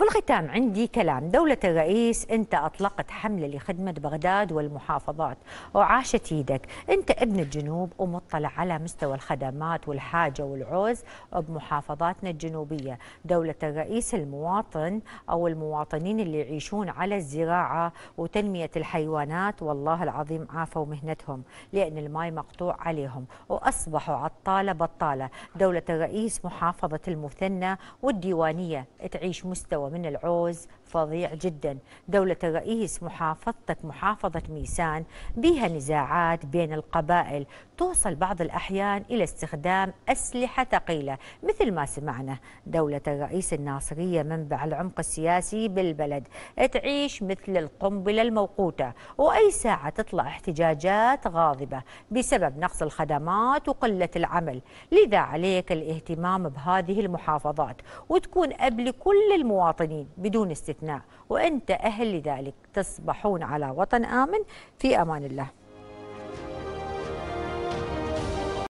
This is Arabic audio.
بالختام عندي كلام دولة الرئيس أنت أطلقت حملة لخدمة بغداد والمحافظات وعاشت يدك أنت ابن الجنوب ومطلع على مستوى الخدمات والحاجة والعوز بمحافظاتنا الجنوبية دولة الرئيس المواطن أو المواطنين اللي يعيشون على الزراعة وتنمية الحيوانات والله العظيم عافوا مهنتهم لأن الماي مقطوع عليهم وأصبحوا عطالة بطالة دولة الرئيس محافظة المثنى والديوانية تعيش مستوى ومن من العوز فظيع جدا دولة الرئيس محافظتك محافظة ميسان بها نزاعات بين القبائل توصل بعض الأحيان إلى استخدام أسلحة ثقيلة مثل ما سمعنا دولة الرئيس الناصرية منبع العمق السياسي بالبلد تعيش مثل القنبلة الموقوتة وأي ساعة تطلع احتجاجات غاضبة بسبب نقص الخدمات وقلة العمل لذا عليك الاهتمام بهذه المحافظات وتكون قبل كل المواطنين المواطنين بدون استثناء وأنت أهل لذلك تصبحون على وطن آمن في أمان الله